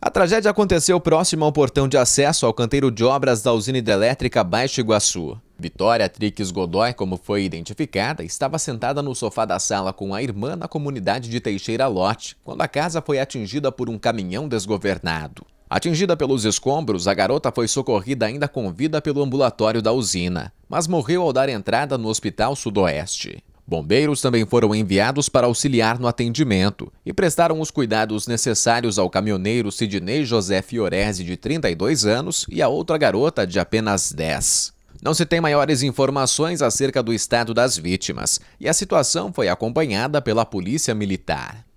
A tragédia aconteceu próximo ao portão de acesso ao canteiro de obras da usina hidrelétrica Baixo Iguaçu. Vitória Trix Godoy, como foi identificada, estava sentada no sofá da sala com a irmã na comunidade de Teixeira Lote, quando a casa foi atingida por um caminhão desgovernado. Atingida pelos escombros, a garota foi socorrida ainda com vida pelo ambulatório da usina, mas morreu ao dar entrada no Hospital Sudoeste. Bombeiros também foram enviados para auxiliar no atendimento e prestaram os cuidados necessários ao caminhoneiro Sidney José Fiorese, de 32 anos, e a outra garota, de apenas 10. Não se tem maiores informações acerca do estado das vítimas, e a situação foi acompanhada pela Polícia Militar.